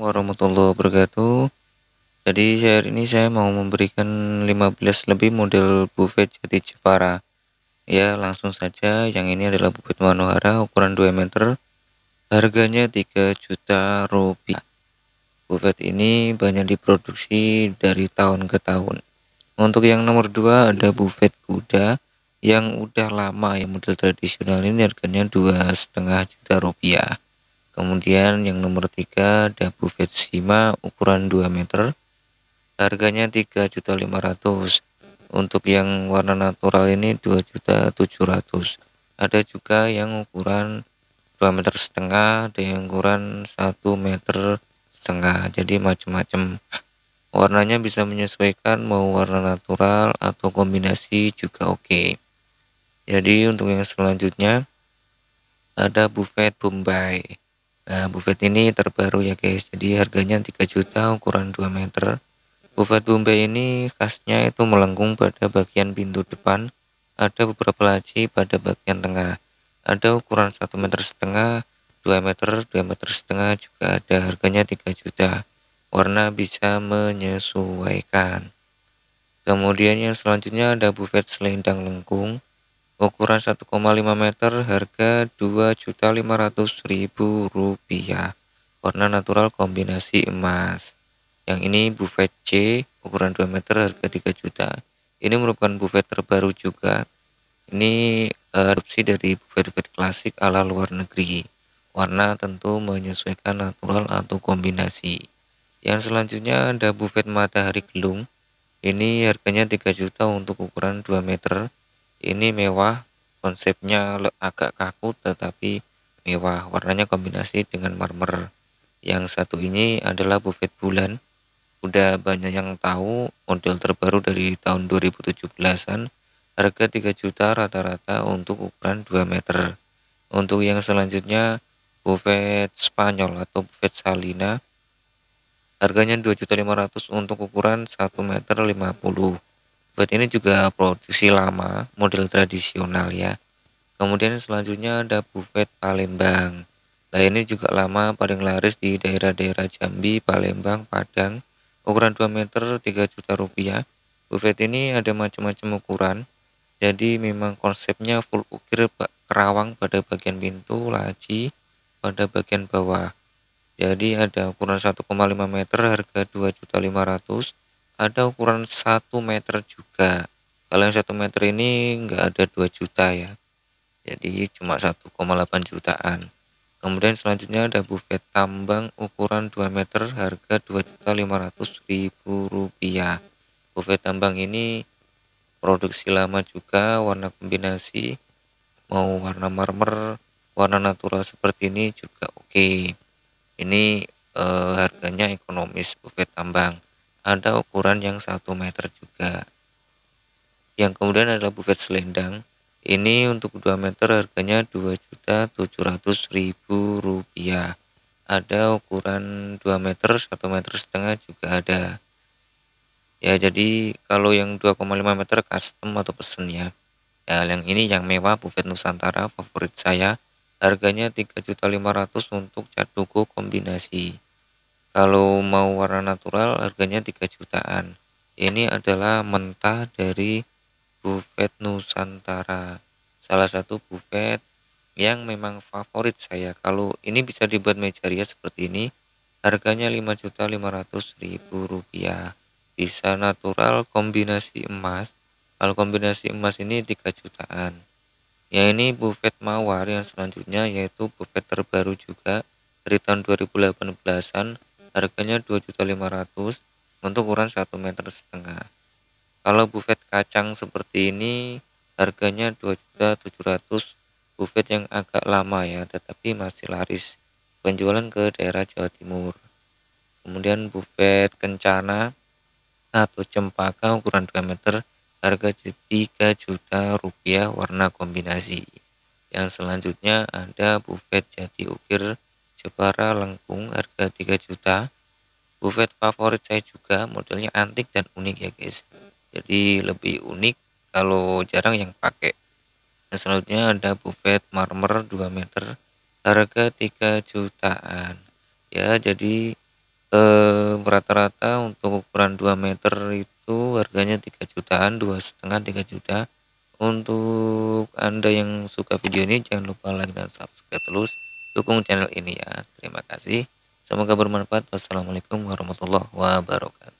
warahmatullahi wabarakatuh Jadi hari ini saya mau memberikan 15 lebih model buffet jati Jepara Ya langsung saja yang ini adalah buffet Manohara ukuran 2 meter Harganya 3 juta rupiah Buffet ini banyak diproduksi dari tahun ke tahun Untuk yang nomor 2 ada buffet kuda yang udah lama yang model tradisional ini harganya dua setengah juta rupiah Kemudian yang nomor 3 buffet sima ukuran 2 meter. Harganya 3.500. Untuk yang warna natural ini 2.700. Ada juga yang ukuran 2 meter setengah, ada yang ukuran 1 meter setengah. Jadi macam-macam. Warnanya bisa menyesuaikan mau warna natural atau kombinasi juga oke. Okay. Jadi untuk yang selanjutnya ada buffet Bombay. Nah, eh, buffet ini terbaru ya guys. Jadi harganya 3 juta ukuran 2 meter. Buffet Bombay ini khasnya itu melengkung pada bagian pintu depan. Ada beberapa laci pada bagian tengah. Ada ukuran 1 meter setengah, 2 meter, 2 meter setengah juga ada. Harganya 3 juta. Warna bisa menyesuaikan. Kemudian yang selanjutnya ada buffet selendang lengkung ukuran 1,5 meter harga 2.500.000 rupiah, warna natural kombinasi emas yang ini buffet C ukuran 2 meter harga 3 juta ini merupakan buffet terbaru juga ini erupsi eh, dari buffet-buffet klasik ala luar negeri warna tentu menyesuaikan natural atau kombinasi yang selanjutnya ada buffet matahari gelung ini harganya 3 juta untuk ukuran 2 meter ini mewah konsepnya agak kaku tetapi mewah warnanya kombinasi dengan marmer yang satu ini adalah buffet bulan udah banyak yang tahu model terbaru dari tahun 2017an harga 3 juta rata-rata untuk ukuran 2 meter untuk yang selanjutnya buffet Spanyol atau buffet Salina harganya 2.500 untuk ukuran 1 meter 50 Buat ini juga produksi lama model tradisional ya kemudian selanjutnya ada buffet Palembang nah ini juga lama paling laris di daerah-daerah Jambi, Palembang, Padang ukuran 2 meter 3 juta rupiah buffet ini ada macam-macam ukuran jadi memang konsepnya full ukir kerawang pada bagian pintu laci pada bagian bawah jadi ada ukuran 1,5 meter harga 2.500 ada ukuran 1 meter juga kalau yang 1 meter ini enggak ada 2 juta ya jadi cuma 1,8 jutaan kemudian selanjutnya ada buffet tambang ukuran 2 meter harga 2.500.000 rupiah buffet tambang ini produksi lama juga warna kombinasi mau warna marmer warna natural seperti ini juga oke okay. ini eh, harganya ekonomis buffet tambang ada ukuran yang 1 meter juga yang kemudian adalah buffet selendang ini untuk 2 meter harganya rp rupiah. ada ukuran 2 meter 1 meter setengah juga ada ya jadi kalau yang 2,5 meter custom atau pesen ya ya yang ini yang mewah buffet nusantara favorit saya harganya 3.500 untuk cat duku kombinasi kalau mau warna natural harganya 3 jutaan ini adalah mentah dari bufet Nusantara salah satu bufet yang memang favorit saya kalau ini bisa dibuat meja rias seperti ini harganya 5.500.000 rupiah bisa natural kombinasi emas kalau kombinasi emas ini 3 jutaan ya ini bufet mawar yang selanjutnya yaitu bufet terbaru juga dari tahun 2018an harganya 2.500 untuk ukuran 1 meter setengah kalau buffet kacang seperti ini harganya 2.700 buffet yang agak lama ya tetapi masih laris penjualan ke daerah Jawa Timur kemudian buffet kencana atau cempaka ukuran 2 meter harga 3 juta rupiah warna kombinasi yang selanjutnya ada buffet jati ukir Jepara lengkung harga 3 juta. Buffet favorit saya juga modelnya antik dan unik ya guys. Jadi lebih unik kalau jarang yang pakai. dan selanjutnya ada buffet marmer 2 meter harga 3 jutaan. Ya, jadi rata eh, rata-rata untuk ukuran 2 meter itu harganya 3 jutaan, dua setengah 3 juta. Untuk Anda yang suka video ini jangan lupa like dan subscribe terus dukung channel ini ya. Terima kasih. Semoga bermanfaat. Wassalamualaikum warahmatullahi wabarakatuh.